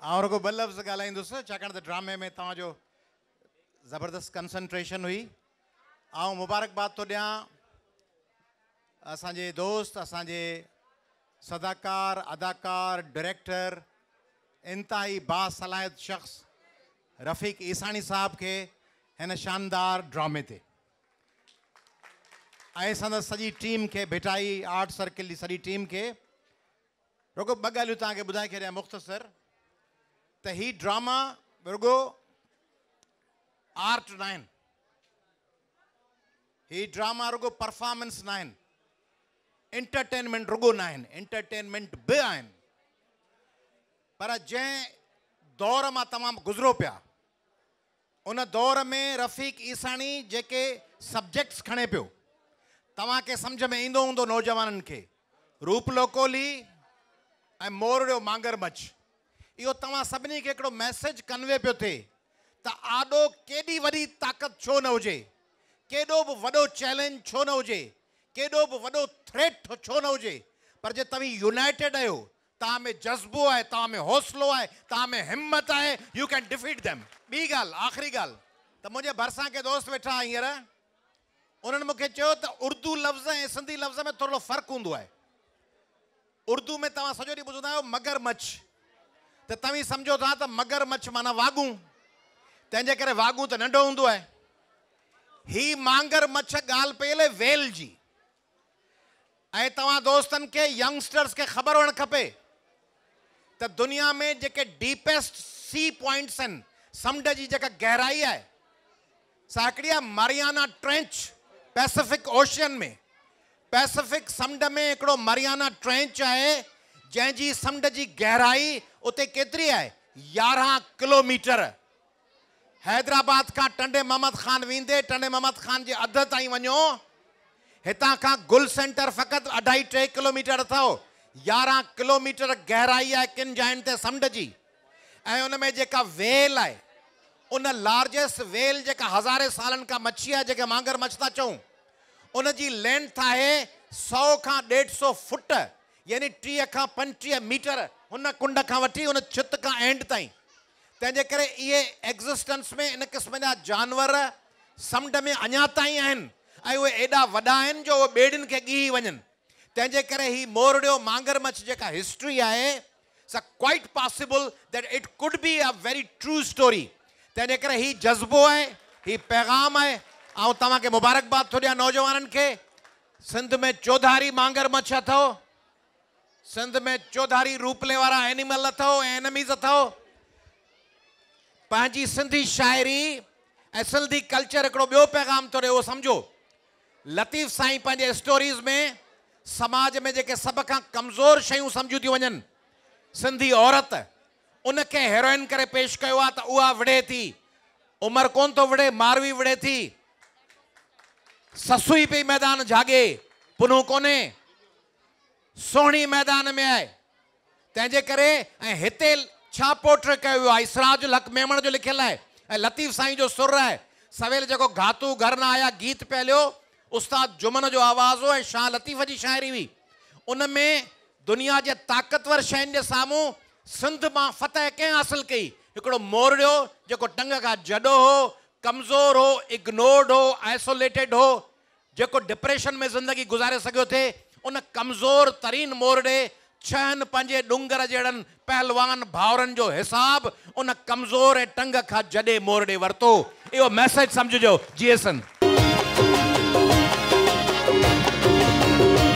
और को ॿ लफ़्ज़ ॻाल्हाईंदुसि छाकाणि ड्रामे में तव्हांजो ज़बरदस्त कंसंट्रेशन हुई और मुबारकबाद तो ॾियां असांजे दोस्त असांजे सदाकार अदाकार डायरेक्टर इंतिहाई बासलायत शख़्स रफ़ीक ईसानी साहब खे हिन शानदार ड्रामे ते संद संदसि टीम के भिटाई आर्ट सर्किल जी सॼी टीम के रुगो ॿ ॻाल्हियूं तव्हांखे ॿुधाए मुख़्तसर The heat drama, Virgo, art 9. Heat drama, Virgo, performance 9. Entertainment, Virgo 9. Entertainment, B9. पर जंहिं दौर मां तमामु गुज़रो पिया उन दौर में रफ़ीक ईसाणी जेके सब्जेक्ट्स खणे पियो तव्हांखे सम्झ में ईंदो हूंदो नौजवाननि खे रूप लोकोली ऐं मोर जो मांगर मच्छ यो तव्हां सबनी के हिकिड़ो मैसेज कन्वे पे थे ता आॾो केडी वॾी ताक़त छो न हुजे केडो बि वडो चैलेंज छो न हुजे केडो बि वडो थ्रेट छो न हुजे पर जे तव्हीं यूनाइटेड आयो तव्हां में जज़्बो आहे तव्हां में हौसलो आहे तव्हां में हिमत आहे यू कैन डिफीट देम बी ॻाल्हि आखरी ॻाल्हि त मुझे भरसा के दोस्त वेठा हींअर उन्हनि मूंखे चयो त उर्दू लफ़्ज़ ऐं सिंधी लफ़्ज़ में थोरो फ़र्क़ु हूंदो आहे उर्दू में तव्हां सॼो ॾींहुं ॿुधंदा आहियो मगरमच्छ त तव्हीं सम्झो था त मगरमच्छ माना वागू तंहिंजे करे वागू त नंढो हूंदो ही मांगर मच्छ ॻाल्हि पई वेल जी ऐं के यंगस्टर्स के ख़बर हुअणु खपे त दुनिया में जेके डीपेस्ट सी पॉइंट्स आहिनि समुंड जी जेका गहराई है सा मरियाना ट्रेंच पैसिफिक ओशियन में पैसिफिक समुंड में हिकिड़ो मरियाना ट्रेंच है जैसी समुंड की गहराई उते केतिरी है यारह किलोमीटर हैदराबाद का टंडे मोहम्मद ख़ान वेंदे टंडे मोहम्मद ख़ान के अधु ताईं वञो हितां खां गुल सेंटर फकत अढाई टे किलोमीटर अथव यारहं किलोमीटर गहराई है किन जाइनि ते समुंड जी ऐं उन वेल आहे उन लार्जेस्ट वेल जेका हज़ारे सालनि खां मच्छी है जो मांगर मच्छ था चऊं उनजी लेंथ आहे सौ का डेढ़ सौ फुट यानी टीह का पंटीह मीटर उन कुंड का वी उन छित का एंड तेरे ये करे एग्ज़िस्टेंस में इन क़िस्म जा जानवर समुंड में अञा ताईं आहिनि ऐं उहे जो वो बेड़ी के ॻीही वन तंहिंजे करे ही मोरड़ियो मांगर मच्छ जो हिस्ट्री है स quite possible that it could be a very true story तंहिंजे करे ही जज़्बो है ही पैगाम है और तव्हांखे मुबारकबाद तो दिया नौजवान के सिंध में चौधारी मांगर मच्छ अथव सिंध में चौधारी रूपले वारा एनिमल अथव एनिमीज़ अथव पांजी सिंधी शायरी ऐं दी कल्चर एकड़ो बियो पैगाम तो रे उहो समझो लतीफ़ साईं पांजे स्टोरीज़ में समाज में जेके सभ खां कमज़ोर शयु सम्झियूं थियूं वञनि सिंधी औरत उनके हेरोइन करे पेश कयो आ त उआ वड़े थी उमर कोन तो वड़े मारवी वड़े थी ससुई पे मैदान जागे पुनू कोने સોની મેદાન મે આય તેજે કરે હતે છાપોટર કયો ઇસરાજ લખ મેમણ જો લખેલા લતીફ સાઈ જો સૂર હે સવેલ જો ગાતુ ઘર ના આયા ગીત પેલ્યો ઉસ્તાદ જુમન જો અવાજ ઓ શાન લતીફજી શાયરી વિ ઉનમે દુનિયા જે તાકતવર શૈન જે સામું સંધમાં ફતહ કે حاصل કી એકડો મોરડો જો ટંગા કા જડો હો કમજોર હો ઇગનોર્ડ હો આઇસોલેટેડ હો જેકો ડિપ્રેશન મે જિંદગી گزارે સક્યો થે उन कमज़ोर तरीन मोरड़े छह पंजे डूंगर जड़न पहलवान भावरन जो हिसाब उन कमज़ोर टंग का जडे मोरड़े वरतो यो मैसेज सम्झिजो जीएसन